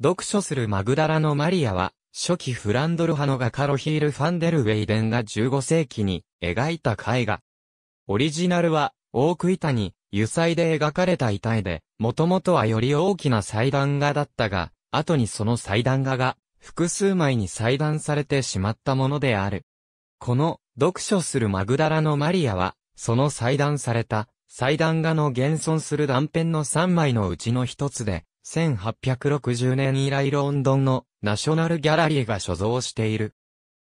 読書するマグダラのマリアは、初期フランドル派の画家ロヒール・ファンデル・ウェイデンが15世紀に描いた絵画。オリジナルは、オーク板に油彩で描かれた遺体で、もともとはより大きな祭壇画だったが、後にその祭壇画が複数枚に裁断されてしまったものである。この読書するマグダラのマリアは、その裁断された、裁断画の現存する断片の3枚のうちの一つで、1860年以来ロンドンのナショナルギャラリーが所蔵している。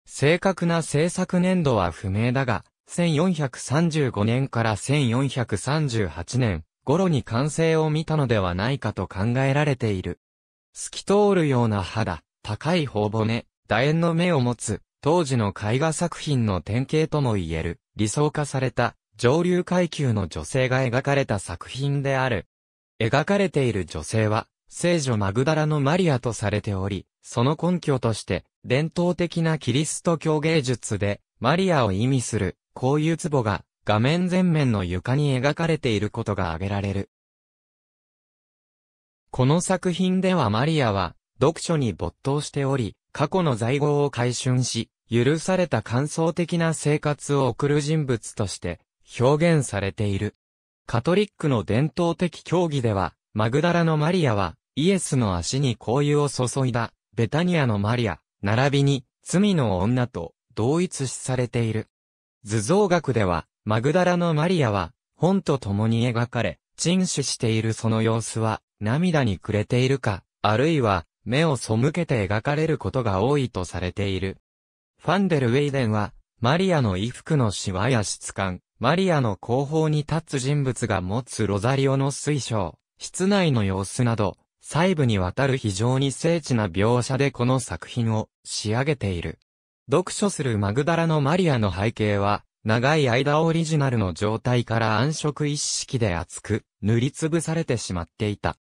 正確な制作年度は不明だが、1435年から1438年頃に完成を見たのではないかと考えられている。透き通るような肌、高い頬骨、楕円の目を持つ、当時の絵画作品の典型とも言える、理想化された、上流階級の女性が描かれた作品である。描かれている女性は、聖女マグダラのマリアとされており、その根拠として、伝統的なキリスト教芸術で、マリアを意味する、こういう壺が、画面全面の床に描かれていることが挙げられる。この作品ではマリアは、読書に没頭しており、過去の在業を回春し、許された感想的な生活を送る人物として表現されている。カトリックの伝統的教義では、マグダラのマリアはイエスの足に香油を注いだ、ベタニアのマリア、並びに、罪の女と同一視されている。図像学では、マグダラのマリアは、本と共に描かれ、陳死しているその様子は、涙に暮れているか、あるいは、目を背けて描かれることが多いとされている。ファンデル・ウェイデンは、マリアの衣服のシワや質感、マリアの後方に立つ人物が持つロザリオの水晶、室内の様子など、細部にわたる非常に精緻な描写でこの作品を仕上げている。読書するマグダラのマリアの背景は、長い間オリジナルの状態から暗色一式で厚く、塗りつぶされてしまっていた。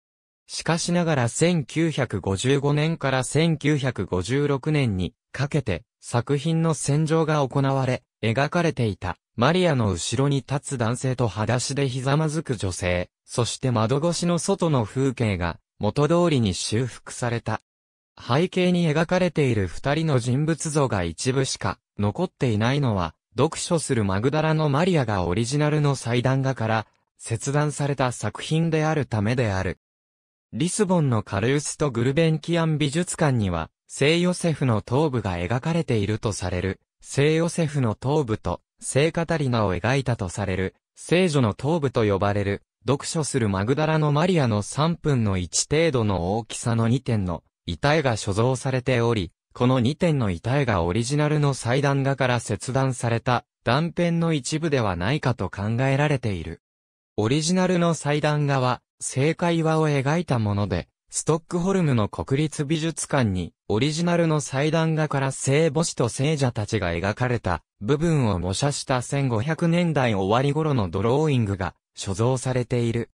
しかしながら1955年から1956年にかけて作品の洗浄が行われ、描かれていたマリアの後ろに立つ男性と裸足でひざまずく女性、そして窓越しの外の風景が元通りに修復された。背景に描かれている二人の人物像が一部しか残っていないのは、読書するマグダラのマリアがオリジナルの祭壇画から切断された作品であるためである。リスボンのカルウスとグルベンキアン美術館には、聖ヨセフの頭部が描かれているとされる、聖ヨセフの頭部と、聖カタリナを描いたとされる、聖女の頭部と呼ばれる、読書するマグダラのマリアの3分の1程度の大きさの2点の遺体が所蔵されており、この2点の遺体がオリジナルの祭壇画から切断された断片の一部ではないかと考えられている。オリジナルの祭壇画は、正解話を描いたもので、ストックホルムの国立美術館に、オリジナルの祭壇画から聖母子と聖者たちが描かれた部分を模写した1500年代終わり頃のドローイングが所蔵されている。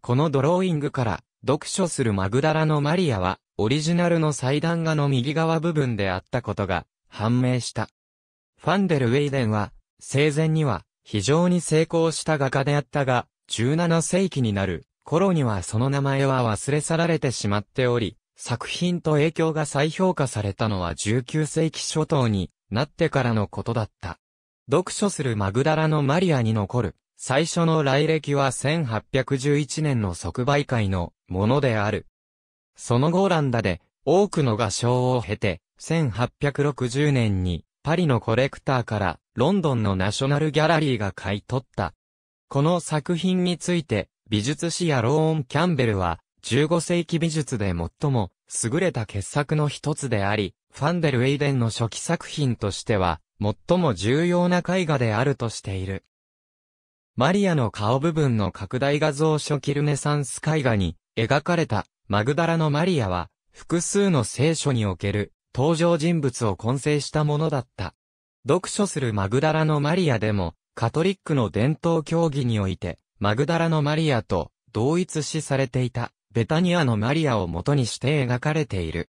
このドローイングから、読書するマグダラのマリアは、オリジナルの祭壇画の右側部分であったことが、判明した。ファンデル・ウェイデンは、生前には、非常に成功した画家であったが、17世紀になる頃にはその名前は忘れ去られてしまっており、作品と影響が再評価されたのは19世紀初頭になってからのことだった。読書するマグダラのマリアに残る最初の来歴は1811年の即売会のものである。その後ーランダで多くの画商を経て、1860年にパリのコレクターからロンドンのナショナルギャラリーが買い取った。この作品について美術史やローン・キャンベルは15世紀美術で最も優れた傑作の一つであり、ファンデル・エイデンの初期作品としては最も重要な絵画であるとしている。マリアの顔部分の拡大画像書キルネサンス絵画に描かれたマグダラのマリアは複数の聖書における登場人物を混成したものだった。読書するマグダラのマリアでもカトリックの伝統教義においてマグダラのマリアと同一視されていたベタニアのマリアを元にして描かれている。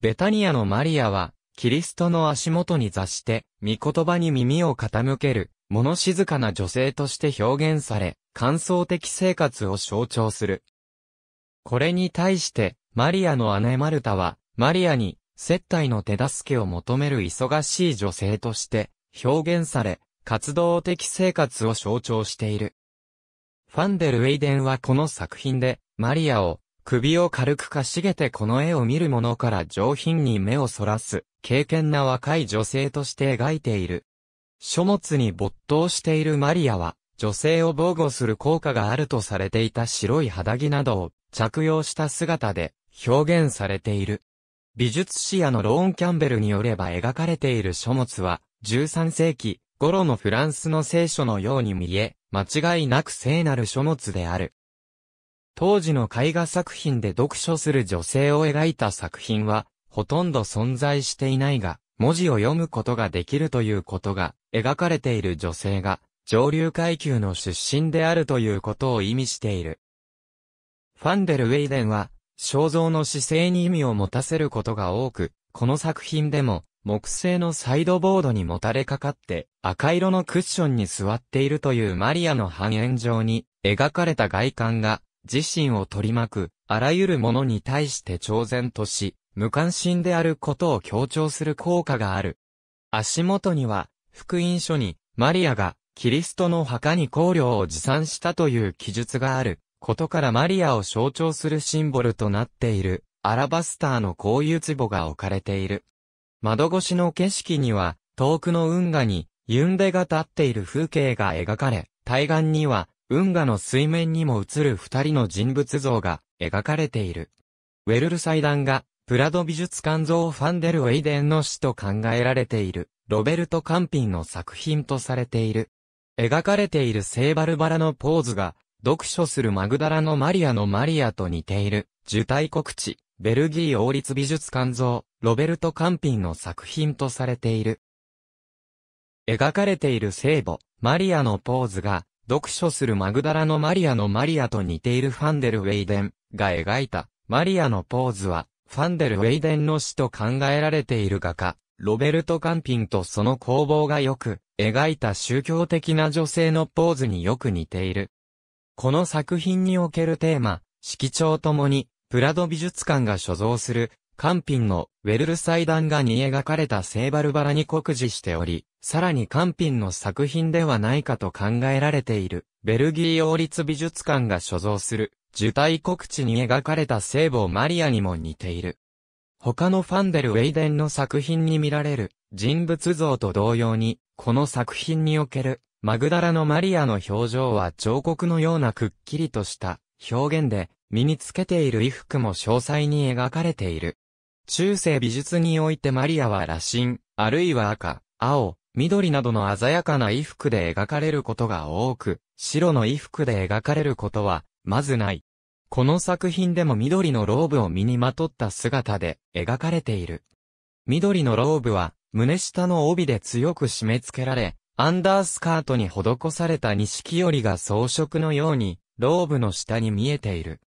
ベタニアのマリアはキリストの足元に座して、御言葉に耳を傾ける、物静かな女性として表現され、感想的生活を象徴する。これに対して、マリアの姉マルタは、マリアに、接待の手助けを求める忙しい女性として、表現され、活動的生活を象徴している。ファンデル・ウェイデンはこの作品で、マリアを、首を軽くかしげてこの絵を見る者から上品に目をそらす、敬虔な若い女性として描いている。書物に没頭しているマリアは、女性を防護する効果があるとされていた白い肌着などを着用した姿で表現されている。美術史家のローン・キャンベルによれば描かれている書物は、13世紀頃のフランスの聖書のように見え、間違いなく聖なる書物である。当時の絵画作品で読書する女性を描いた作品は、ほとんど存在していないが、文字を読むことができるということが描かれている女性が、上流階級の出身であるということを意味している。ファンデル・ウェイデンは、肖像の姿勢に意味を持たせることが多く、この作品でも、木製のサイドボードにもたれかかって、赤色のクッションに座っているというマリアの半円状に、描かれた外観が、自身を取り巻く、あらゆるものに対して挑然とし、無関心であることを強調する効果がある。足元には、福音書に、マリアが、キリストの墓に香料を持参したという記述がある、ことからマリアを象徴するシンボルとなっている、アラバスターのい油壺が置かれている。窓越しの景色には、遠くの運河に、ユンデが立っている風景が描かれ、対岸には、運河の水面にも映る二人の人物像が描かれている。ウェルル祭壇が、プラド美術館像ファンデルウェイデンの死と考えられている。ロベルト・カンピンの作品とされている。描かれている聖バルバラのポーズが、読書するマグダラのマリアのマリアと似ている、受胎告知、ベルギー王立美術館像、ロベルト・カンピンの作品とされている。描かれている聖母、マリアのポーズが、読書するマグダラのマリアのマリアと似ているファンデル・ウェイデンが描いたマリアのポーズは、ファンデル・ウェイデンの死と考えられている画家、ロベルト・カンピンとその攻防がよく描いた宗教的な女性のポーズによく似ている。この作品におけるテーマ、色調ともに、プラド美術館が所蔵する、カンピンのウェルル祭壇画に描かれた聖バルバラに酷似しており、さらにカンピンの作品ではないかと考えられている、ベルギー王立美術館が所蔵する、受胎告知に描かれた聖母マリアにも似ている。他のファンデル・ウェイデンの作品に見られる人物像と同様に、この作品におけるマグダラのマリアの表情は彫刻のようなくっきりとした表現で、身につけている衣服も詳細に描かれている。中世美術においてマリアは羅針、あるいは赤、青、緑などの鮮やかな衣服で描かれることが多く、白の衣服で描かれることは、まずない。この作品でも緑のローブを身にまとった姿で描かれている。緑のローブは胸下の帯で強く締め付けられ、アンダースカートに施された錦織が装飾のようにローブの下に見えている。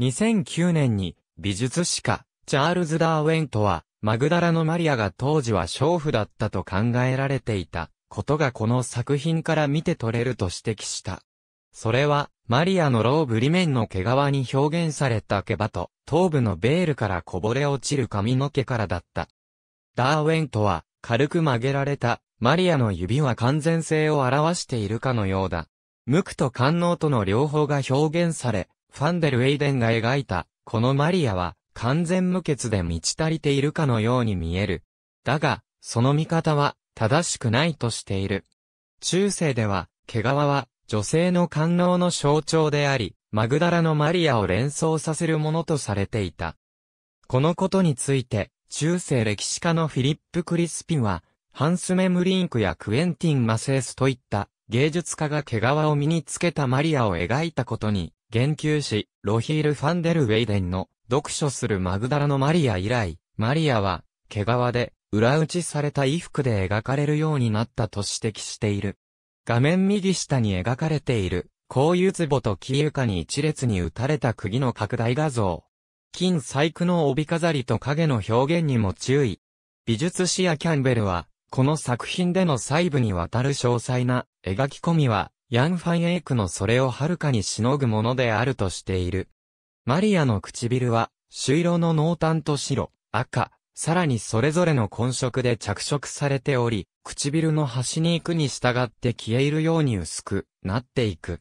2009年に美術史家チャールズ・ダーウェントはマグダラのマリアが当時は娼婦だったと考えられていたことがこの作品から見て取れると指摘した。それは、マリアのローブ裏面の毛皮に表現された毛羽と、頭部のベールからこぼれ落ちる髪の毛からだった。ダーウェンとは、軽く曲げられた、マリアの指は完全性を表しているかのようだ。無垢と官能との両方が表現され、ファンデル・ウェイデンが描いた、このマリアは、完全無欠で満ち足りているかのように見える。だが、その見方は、正しくないとしている。中世では、毛皮は、女性の官能の象徴であり、マグダラのマリアを連想させるものとされていた。このことについて、中世歴史家のフィリップ・クリスピンは、ハンス・メムリンクやクエンティン・マセースといった芸術家が毛皮を身につけたマリアを描いたことに言及し、ロヒール・ファンデル・ウェイデンの読書するマグダラのマリア以来、マリアは毛皮で裏打ちされた衣服で描かれるようになったと指摘している。画面右下に描かれている、紅う壺と木床に一列に打たれた釘の拡大画像。金細工の帯飾りと影の表現にも注意。美術史やキャンベルは、この作品での細部にわたる詳細な描き込みは、ヤン・ファン・エイクのそれをはるかにしのぐものであるとしている。マリアの唇は、朱色の濃淡と白、赤、さらにそれぞれの混色で着色されており、唇の端に行くに従って消え入るように薄くなっていく。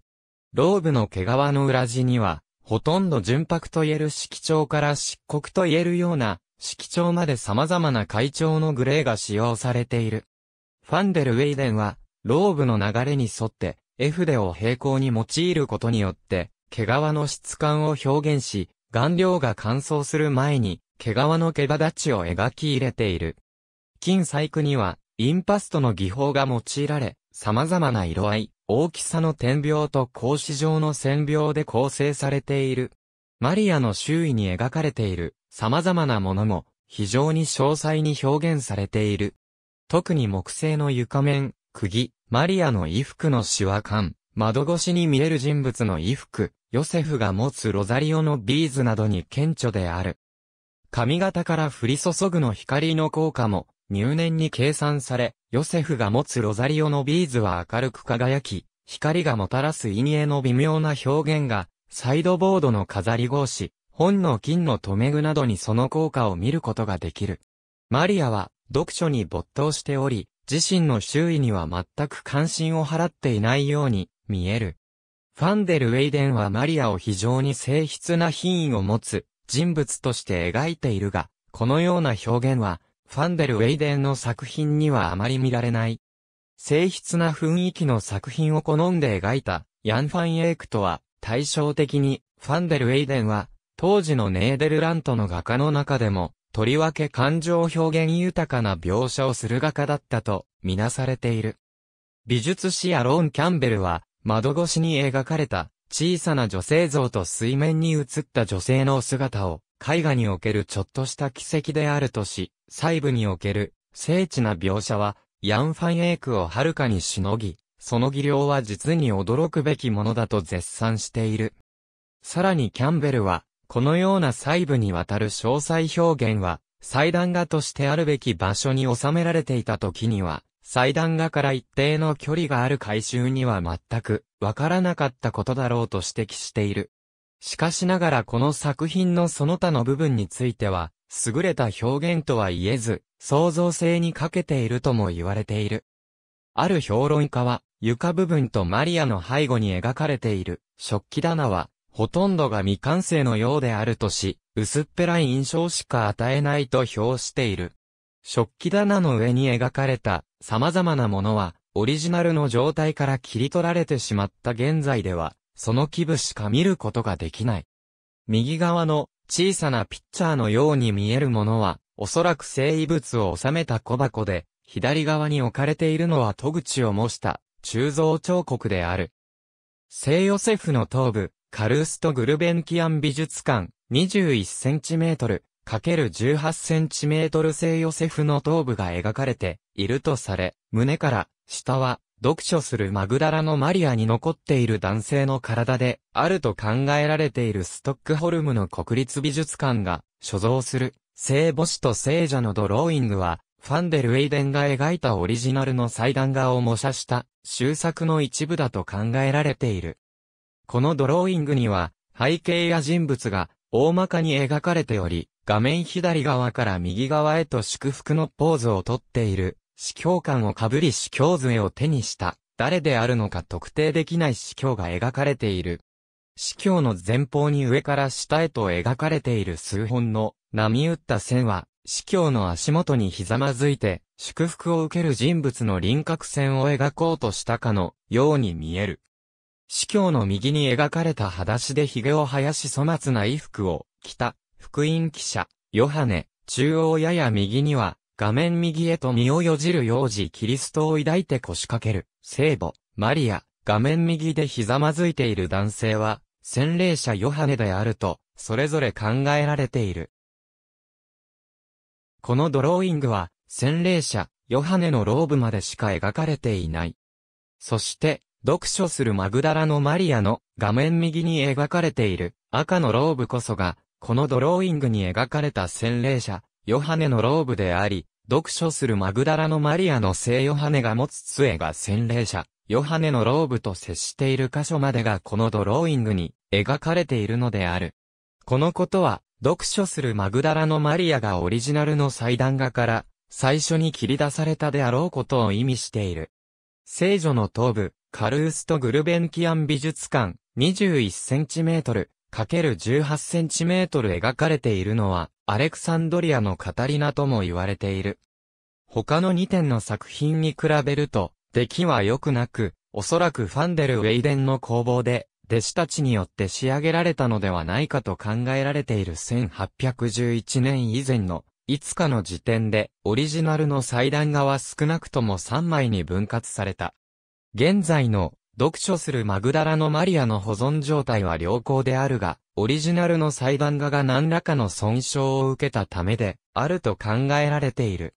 ローブの毛皮の裏地には、ほとんど純白と言える色調から漆黒と言えるような色調まで様々な階調のグレーが使用されている。ファンデル・ウェイデンは、ローブの流れに沿って、絵筆を平行に用いることによって、毛皮の質感を表現し、顔料が乾燥する前に、毛皮の毛羽立ちを描き入れている。金細工には、インパストの技法が用いられ、様々な色合い、大きさの点描と格子状の線描で構成されている。マリアの周囲に描かれている様々なものも非常に詳細に表現されている。特に木製の床面、釘、マリアの衣服のシワ感、窓越しに見える人物の衣服、ヨセフが持つロザリオのビーズなどに顕著である。髪型から降り注ぐの光の効果も、入念に計算され、ヨセフが持つロザリオのビーズは明るく輝き、光がもたらす陰影の微妙な表現が、サイドボードの飾り格子、本の金の留め具などにその効果を見ることができる。マリアは、読書に没頭しており、自身の周囲には全く関心を払っていないように、見える。ファンデル・ウェイデンはマリアを非常に静質な品位を持つ、人物として描いているが、このような表現は、ファンデル・ウェイデンの作品にはあまり見られない。静筆な雰囲気の作品を好んで描いた、ヤン・ファン・エイクとは、対照的に、ファンデル・ウェイデンは、当時のネーデルラントの画家の中でも、とりわけ感情表現豊かな描写をする画家だったと、みなされている。美術史アローン・キャンベルは、窓越しに描かれた、小さな女性像と水面に映った女性の姿を、絵画におけるちょっとした奇跡であるとし、細部における精緻な描写は、ヤン・ファン・エイクをはるかにしのぎ、その技量は実に驚くべきものだと絶賛している。さらにキャンベルは、このような細部にわたる詳細表現は、祭壇画としてあるべき場所に収められていた時には、祭壇画から一定の距離がある回収には全くわからなかったことだろうと指摘している。しかしながらこの作品のその他の部分については、優れた表現とは言えず、創造性に欠けているとも言われている。ある評論家は、床部分とマリアの背後に描かれている食器棚は、ほとんどが未完成のようであるとし、薄っぺらい印象しか与えないと評している。食器棚の上に描かれた様々なものは、オリジナルの状態から切り取られてしまった現在では、その基部しか見ることができない。右側の小さなピッチャーのように見えるものは、おそらく聖遺物を収めた小箱で、左側に置かれているのは戸口を模した鋳造彫刻である。聖ヨセフの頭部、カルースト・グルベンキアン美術館、21センチメートル、かける1 8 c m 製ヨセフの頭部が描かれているとされ、胸から下は読書するマグダラのマリアに残っている男性の体であると考えられているストックホルムの国立美術館が所蔵する聖母子と聖者のドローイングはファンデル・ウェイデンが描いたオリジナルの祭壇画を模写した終作の一部だと考えられている。このドローイングには背景や人物が大まかに描かれており、画面左側から右側へと祝福のポーズをとっている、司教官をかぶり司教杖を手にした、誰であるのか特定できない司教が描かれている。司教の前方に上から下へと描かれている数本の波打った線は、司教の足元にひざまずいて、祝福を受ける人物の輪郭線を描こうとしたかのように見える。司教の右に描かれた裸足で髭を生やし粗末な衣服を着た福音記者、ヨハネ、中央やや右には、画面右へと身をよじる幼児キリストを抱いて腰掛ける、聖母、マリア、画面右でひざまずいている男性は、洗礼者ヨハネであると、それぞれ考えられている。このドローイングは、洗礼者、ヨハネのローブまでしか描かれていない。そして、読書するマグダラのマリアの画面右に描かれている赤のローブこそがこのドローイングに描かれた洗礼者、ヨハネのローブであり、読書するマグダラのマリアの聖ヨハネが持つ杖が洗礼者、ヨハネのローブと接している箇所までがこのドローイングに描かれているのである。このことは、読書するマグダラのマリアがオリジナルの祭壇画から最初に切り出されたであろうことを意味している。聖女の頭部、カルースト・グルベンキアン美術館、21センチメートル、×18 センチメートル描かれているのは、アレクサンドリアのカタリナとも言われている。他の2点の作品に比べると、出来は良くなく、おそらくファンデル・ウェイデンの工房で、弟子たちによって仕上げられたのではないかと考えられている1811年以前の、いつかの時点で、オリジナルの祭壇画は少なくとも3枚に分割された。現在の読書するマグダラのマリアの保存状態は良好であるが、オリジナルの裁判画が何らかの損傷を受けたためで、あると考えられている。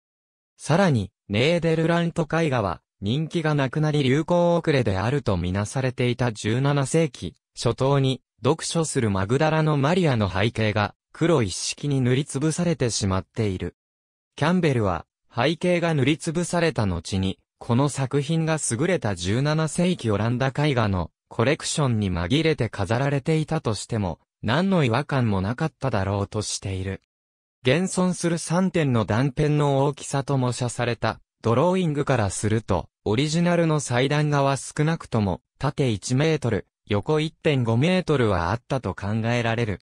さらに、ネーデルラント絵画は、人気がなくなり流行遅れであるとみなされていた17世紀、初頭に、読書するマグダラのマリアの背景が、黒一式に塗りつぶされてしまっている。キャンベルは、背景が塗りつぶされた後に、この作品が優れた17世紀オランダ絵画のコレクションに紛れて飾られていたとしても、何の違和感もなかっただろうとしている。現存する3点の断片の大きさと模写されたドローイングからすると、オリジナルの祭壇画は少なくとも縦1メートル、横1.5メートルはあったと考えられる。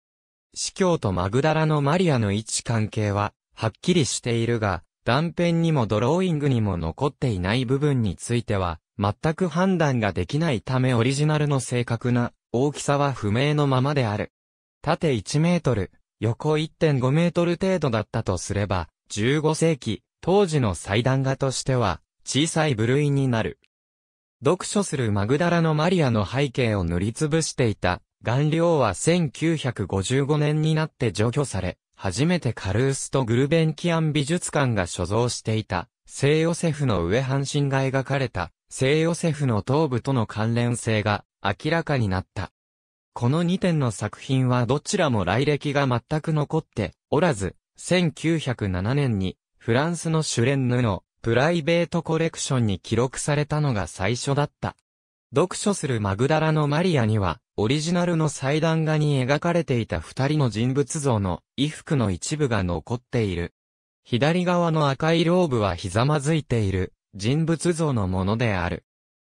司教とマグダラのマリアの位置関係ははっきりしているが、断片にもドローイングにも残っていない部分については、全く判断ができないためオリジナルの正確な大きさは不明のままである。縦1メートル、横1.5メートル程度だったとすれば、15世紀、当時の祭壇画としては、小さい部類になる。読書するマグダラのマリアの背景を塗りつぶしていた、顔料は1955年になって除去され、初めてカルースト・グルベンキアン美術館が所蔵していた、聖ヨセフの上半身が描かれた、聖ヨセフの頭部との関連性が明らかになった。この2点の作品はどちらも来歴が全く残っておらず、1907年にフランスのシュレンヌのプライベートコレクションに記録されたのが最初だった。読書するマグダラのマリアには、オリジナルの祭壇画に描かれていた二人の人物像の衣服の一部が残っている。左側の赤いローブはひざまずいている人物像のものである。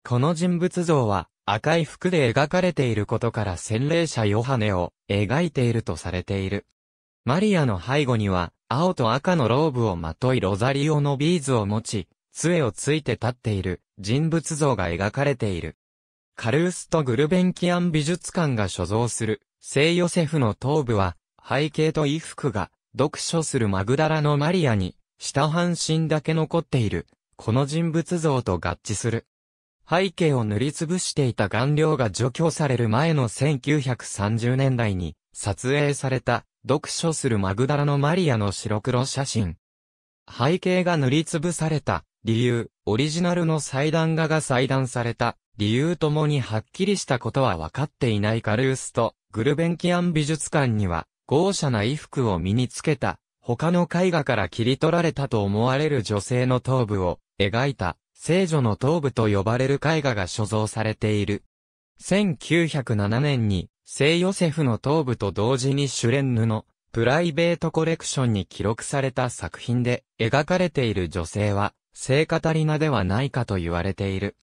この人物像は赤い服で描かれていることから洗礼者ヨハネを描いているとされている。マリアの背後には青と赤のローブをまといロザリオのビーズを持ち、杖をついて立っている人物像が描かれている。カルースト・グルベンキアン美術館が所蔵する、聖ヨセフの頭部は、背景と衣服が、読書するマグダラのマリアに、下半身だけ残っている、この人物像と合致する。背景を塗りつぶしていた顔料が除去される前の1930年代に撮影された読書するマグダラのマリアの白黒写真。背景が塗りつぶされた理由、オリジナルの祭壇画が裁断された理由ともにはっきりしたことは分かっていないカルースと、グルベンキアン美術館には、豪奢な衣服を身につけた、他の絵画から切り取られたと思われる女性の頭部を描いた、聖女の頭部と呼ばれる絵画が所蔵されている。1907年に、聖ヨセフの頭部と同時にシュレンヌのプライベートコレクションに記録された作品で描かれている女性は、聖カタリナではないかと言われている。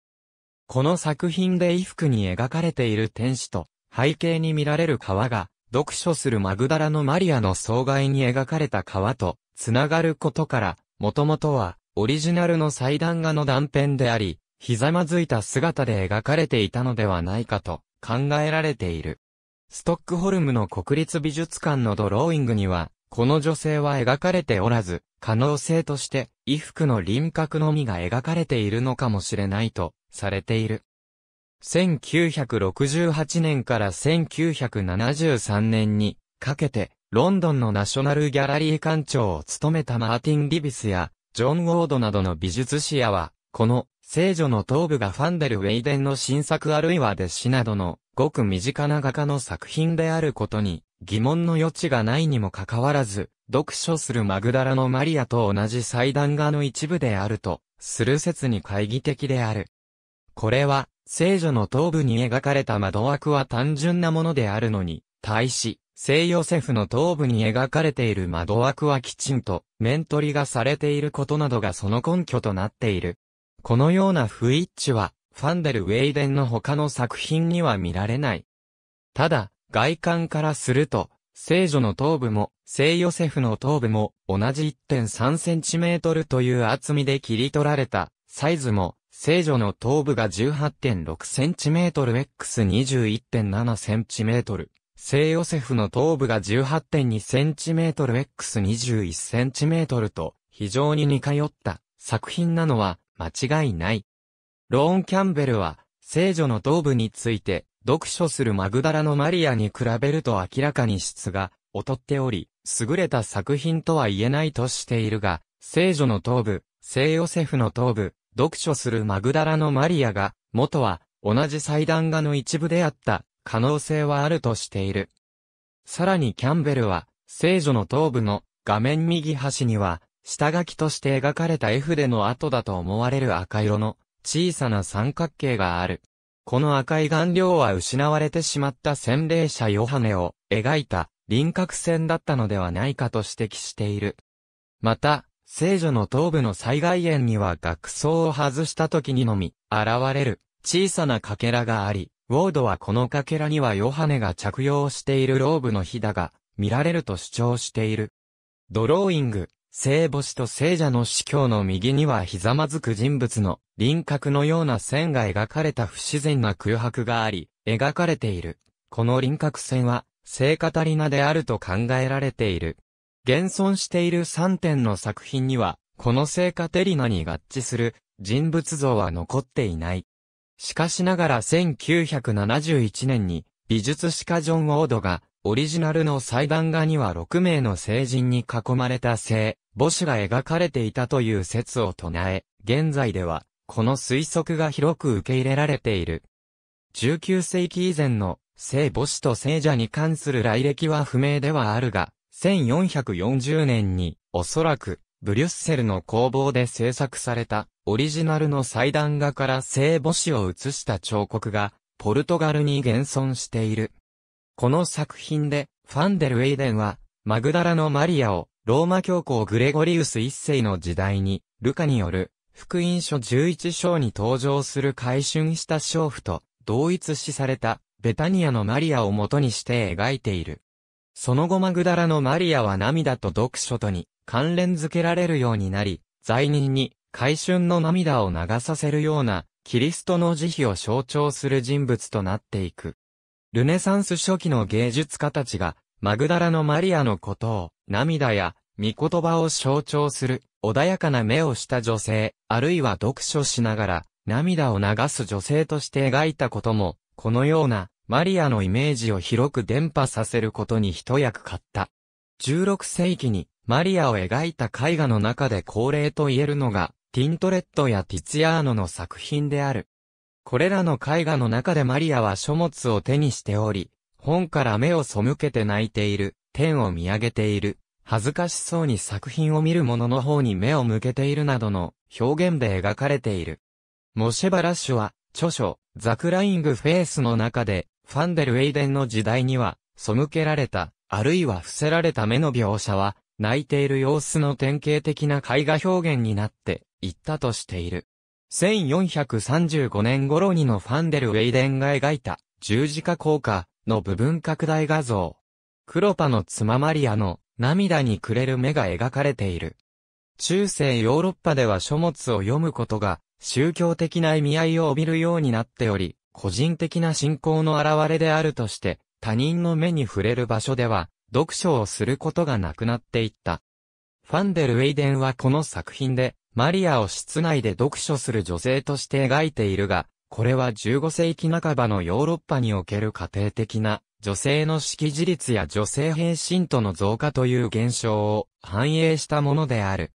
この作品で衣服に描かれている天使と、背景に見られる川が、読書するマグダラのマリアの総外に描かれた川と、繋がることから、もともとは、オリジナルの祭壇画の断片であり、ひざまずいた姿で描かれていたのではないかと、考えられている。ストックホルムの国立美術館のドローイングには、この女性は描かれておらず、可能性として、衣服の輪郭のみが描かれているのかもしれないとされている。1968年から1973年にかけて、ロンドンのナショナルギャラリー館長を務めたマーティン・リビスや、ジョン・ウォードなどの美術史やは、この、聖女の頭部がファンデル・ウェイデンの新作あるいは弟子などの、ごく身近な画家の作品であることに、疑問の余地がないにもかかわらず、読書するマグダラのマリアと同じ祭壇画の一部であると、する説に懐疑的である。これは、聖女の頭部に描かれた窓枠は単純なものであるのに、対し、聖ヨセフの頭部に描かれている窓枠はきちんと、面取りがされていることなどがその根拠となっている。このような不一致は、ファンデル・ウェイデンの他の作品には見られない。ただ、外観からすると、聖女の頭部も、聖ヨセフの頭部も、同じ1 3センチメートルという厚みで切り取られた、サイズも、聖女の頭部が1 8 6 c m x 2 1 7 c m 聖ヨセフの頭部が1 8 2 c m x 2 1 c m と非常に似通った作品なのは間違いない。ローン・キャンベルは聖女の頭部について読書するマグダラのマリアに比べると明らかに質が劣っており、優れた作品とは言えないとしているが、聖女の頭部、聖ヨセフの頭部、読書するマグダラのマリアが、元は同じ祭壇画の一部であった可能性はあるとしている。さらにキャンベルは、聖女の頭部の画面右端には、下書きとして描かれた絵筆の跡だと思われる赤色の小さな三角形がある。この赤い顔料は失われてしまった洗礼者ヨハネを描いた輪郭線だったのではないかと指摘している。また、聖女の頭部の災害園には額装を外した時にのみ、現れる、小さな欠片があり、ウォードはこの欠片にはヨハネが着用しているローブの日だが、見られると主張している。ドローイング、聖母子と聖者の司教の右にはひざまずく人物の輪郭のような線が描かれた不自然な空白があり、描かれている。この輪郭線は、聖カタリナであると考えられている。現存している3点の作品には、この聖カテリナに合致する人物像は残っていない。しかしながら1971年に美術史家ジョン・ウォードがオリジナルの祭壇画には6名の聖人に囲まれた聖母子が描かれていたという説を唱え、現在ではこの推測が広く受け入れられている。19世紀以前の聖母子と聖者に関する来歴は不明ではあるが、1440年に、おそらく、ブリュッセルの工房で制作された、オリジナルの祭壇画から聖母子を写した彫刻が、ポルトガルに現存している。この作品で、ファンデル・ウェイデンは、マグダラのマリアを、ローマ教皇グレゴリウス一世の時代に、ルカによる、福音書11章に登場する改春した娼婦と、同一視された、ベタニアのマリアを元にして描いている。その後マグダラのマリアは涙と読書とに関連づけられるようになり、罪人に回春の涙を流させるようなキリストの慈悲を象徴する人物となっていく。ルネサンス初期の芸術家たちがマグダラのマリアのことを涙や見言葉を象徴する穏やかな目をした女性、あるいは読書しながら涙を流す女性として描いたことも、このようなマリアのイメージを広く伝播させることに一役買った。16世紀にマリアを描いた絵画の中で恒例と言えるのが、ティントレットやティツヤーノの作品である。これらの絵画の中でマリアは書物を手にしており、本から目を背けて泣いている、天を見上げている、恥ずかしそうに作品を見る者の方に目を向けているなどの表現で描かれている。モシェバラッシュは、著書、ザクライングフェイスの中で、ファンデル・ウェイデンの時代には、背けられた、あるいは伏せられた目の描写は、泣いている様子の典型的な絵画表現になっていったとしている。1435年頃にのファンデル・ウェイデンが描いた十字架効果の部分拡大画像。クロパの妻マリアの涙にくれる目が描かれている。中世ヨーロッパでは書物を読むことが宗教的な意味合いを帯びるようになっており、個人的な信仰の現れであるとして、他人の目に触れる場所では、読書をすることがなくなっていった。ファンデル・ウェイデンはこの作品で、マリアを室内で読書する女性として描いているが、これは15世紀半ばのヨーロッパにおける家庭的な女性の識字率や女性平身との増加という現象を反映したものである。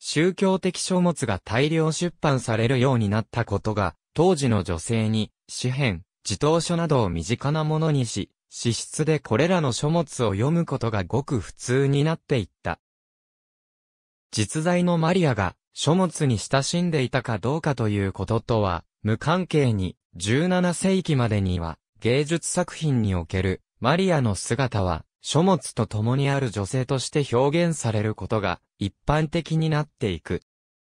宗教的書物が大量出版されるようになったことが、当時の女性に紙幣、自動書などを身近なものにし、資質でこれらの書物を読むことがごく普通になっていった。実在のマリアが書物に親しんでいたかどうかということとは、無関係に、17世紀までには、芸術作品におけるマリアの姿は、書物と共にある女性として表現されることが一般的になっていく。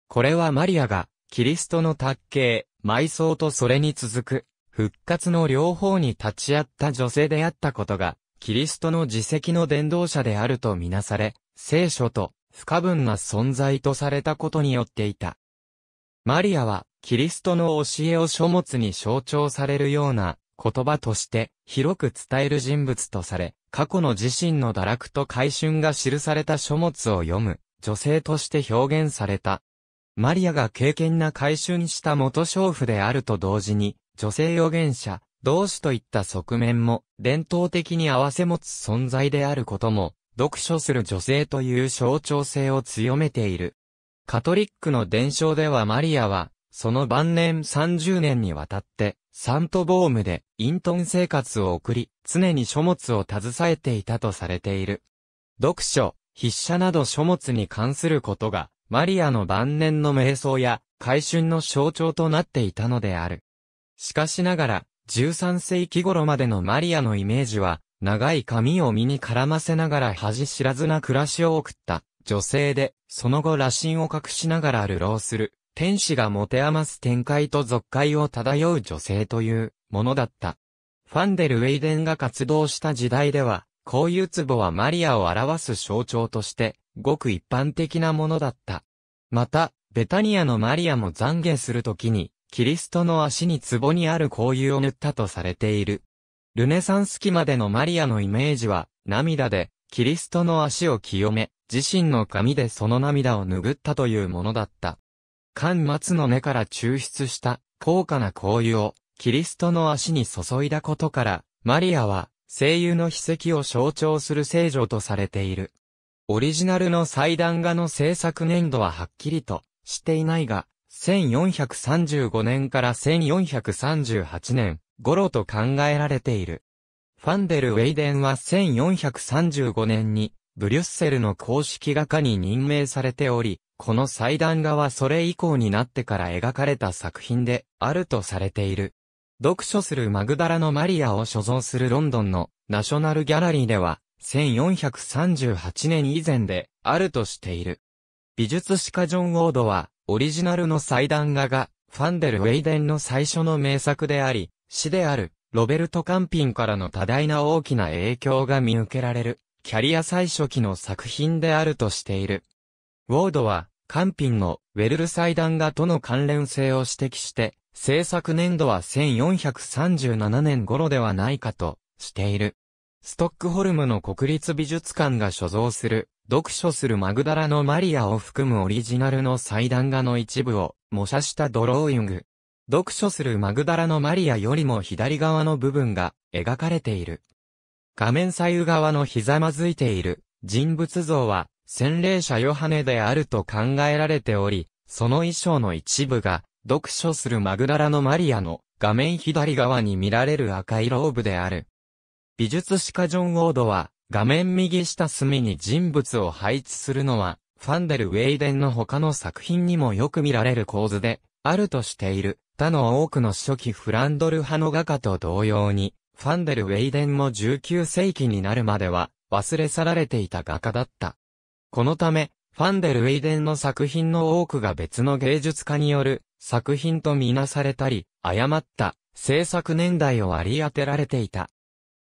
これはマリアがキリストの卓形、埋葬とそれに続く、復活の両方に立ち会った女性であったことが、キリストの自責の伝道者であるとみなされ、聖書と不可分な存在とされたことによっていた。マリアは、キリストの教えを書物に象徴されるような言葉として広く伝える人物とされ、過去の自身の堕落と改春が記された書物を読む女性として表現された。マリアが敬虔な改春した元娼婦であると同時に、女性預言者、同志といった側面も、伝統的に合わせ持つ存在であることも、読書する女性という象徴性を強めている。カトリックの伝承ではマリアは、その晩年30年にわたって、サントボームで、隠遁生活を送り、常に書物を携えていたとされている。読書、筆者など書物に関することが、マリアの晩年の瞑想や、回春の象徴となっていたのである。しかしながら、13世紀頃までのマリアのイメージは、長い髪を身に絡ませながら恥知らずな暮らしを送った、女性で、その後羅針を隠しながら流浪する、天使が持て余す展開と俗界を漂う女性という、ものだった。ファンデル・ウェイデンが活動した時代では、こういう壺はマリアを表す象徴として、ごく一般的なものだった。また、ベタニアのマリアも懺悔するときに、キリストの足に壺にある香油を塗ったとされている。ルネサンス期までのマリアのイメージは、涙で、キリストの足を清め、自身の髪でその涙を拭ったというものだった。間末の根から抽出した高価な香油をキリストの足に注いだことから、マリアは声優の秘跡を象徴する聖女とされている。オリジナルの祭壇画の制作年度ははっきりとしていないが、1435年から1438年頃と考えられている。ファンデル・ウェイデンは1435年にブリュッセルの公式画家に任命されており、この祭壇画はそれ以降になってから描かれた作品であるとされている。読書するマグダラのマリアを所蔵するロンドンのナショナルギャラリーでは、1438年以前であるとしている。美術史家ジョン・ウォードは、オリジナルの祭壇画が、ファンデル・ウェイデンの最初の名作であり、詩である、ロベルト・カンピンからの多大な大きな影響が見受けられる、キャリア最初期の作品であるとしている。ウォードは、カンピンのウェルル祭壇画との関連性を指摘して、制作年度は1437年頃ではないかとしている。ストックホルムの国立美術館が所蔵する、読書するマグダラのマリアを含むオリジナルの祭壇画の一部を模写したドローイング。読書するマグダラのマリアよりも左側の部分が描かれている。画面左右側のひざまずいている人物像は洗礼者ヨハネであると考えられており、その衣装の一部が読書するマグダラのマリアの画面左側に見られる赤いローブである。美術史家ジョン・ウォードは、画面右下隅に人物を配置するのは、ファンデル・ウェイデンの他の作品にもよく見られる構図で、あるとしている。他の多くの初期フランドル派の画家と同様に、ファンデル・ウェイデンも19世紀になるまでは忘れ去られていた画家だった。このため、ファンデル・ウェイデンの作品の多くが別の芸術家による作品とみなされたり、誤った制作年代を割り当てられていた。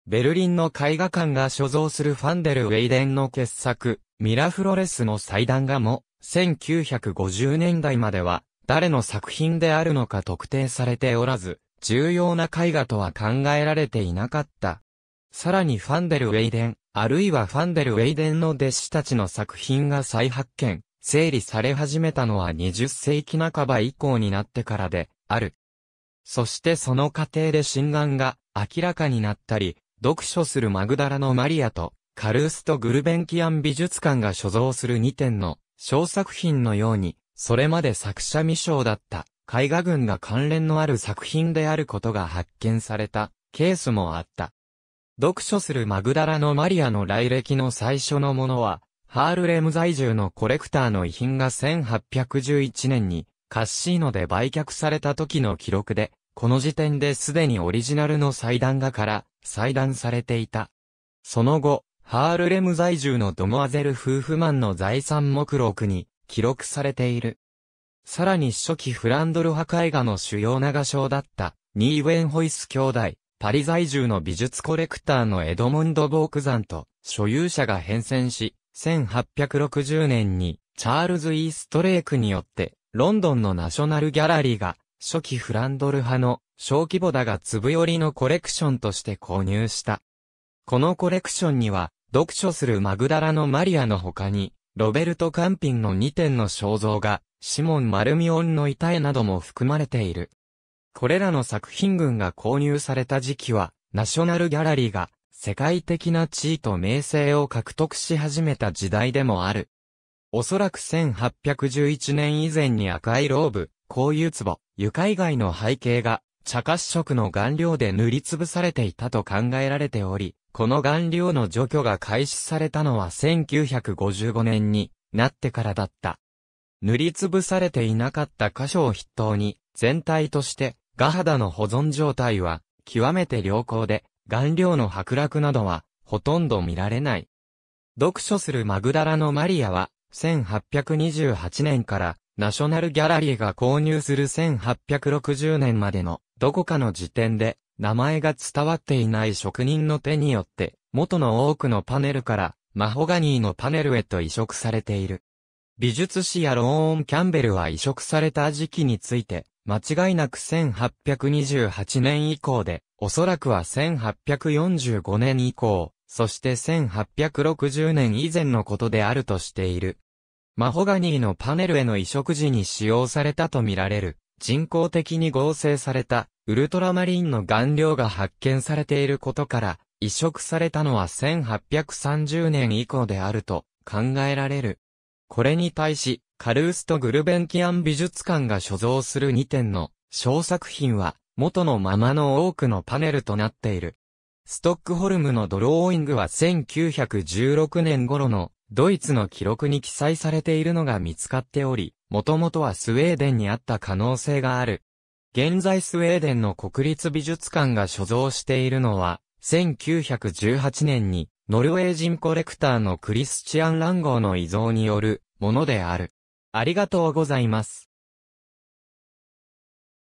ベルリンの絵画館が所蔵するファンデル・ウェイデンの傑作、ミラ・フロレスの祭壇画も、1950年代までは、誰の作品であるのか特定されておらず、重要な絵画とは考えられていなかった。さらにファンデル・ウェイデン、あるいはファンデル・ウェイデンの弟子たちの作品が再発見、整理され始めたのは20世紀半ば以降になってからで、ある。そしてその過程で心眼が明らかになったり、読書するマグダラのマリアと、カルースト・グルベンキアン美術館が所蔵する2点の小作品のように、それまで作者未章だった絵画群が関連のある作品であることが発見されたケースもあった。読書するマグダラのマリアの来歴の最初のものは、ハールレム在住のコレクターの遺品が1811年にカッシーノで売却された時の記録で、この時点ですでにオリジナルの祭壇画から祭壇されていた。その後、ハールレム在住のドモアゼル夫婦マンの財産目録に記録されている。さらに初期フランドル派絵画の主要な画商だったニーウェンホイス兄弟、パリ在住の美術コレクターのエドモンド・ボークザンと所有者が変遷し、1860年にチャールズ・イーストレイクによってロンドンのナショナルギャラリーが初期フランドル派の小規模だが粒寄りのコレクションとして購入した。このコレクションには読書するマグダラのマリアの他にロベルト・カンピンの2点の肖像画、シモン・マルミオンの遺体なども含まれている。これらの作品群が購入された時期は、ナショナルギャラリーが世界的な地位と名声を獲得し始めた時代でもある。おそらく1811年以前に赤いローブ、紅油壺、床以外の背景が茶褐色の顔料で塗りつぶされていたと考えられており、この顔料の除去が開始されたのは1955年になってからだった。塗りつぶされていなかった箇所を筆頭に、全体として画肌の保存状態は、極めて良好で、顔料の剥落などは、ほとんど見られない。読書するマグダラのマリアは、1828年から、ナショナルギャラリーが購入する1860年までの、どこかの時点で、名前が伝わっていない職人の手によって、元の多くのパネルから、マホガニーのパネルへと移植されている。美術史やローン・キャンベルは移植された時期について、間違いなく1828年以降で、おそらくは1845年以降、そして1860年以前のことであるとしている。マホガニーのパネルへの移植時に使用されたとみられる、人工的に合成された、ウルトラマリンの顔料が発見されていることから、移植されたのは1830年以降であると考えられる。これに対し、カルースト・グルベンキアン美術館が所蔵する2点の小作品は元のままの多くのパネルとなっている。ストックホルムのドローイングは1916年頃のドイツの記録に記載されているのが見つかっており、もともとはスウェーデンにあった可能性がある。現在スウェーデンの国立美術館が所蔵しているのは、1918年にノルウェー人コレクターのクリスチアン・ランゴーの遺贈によるものである。ありがとうございます。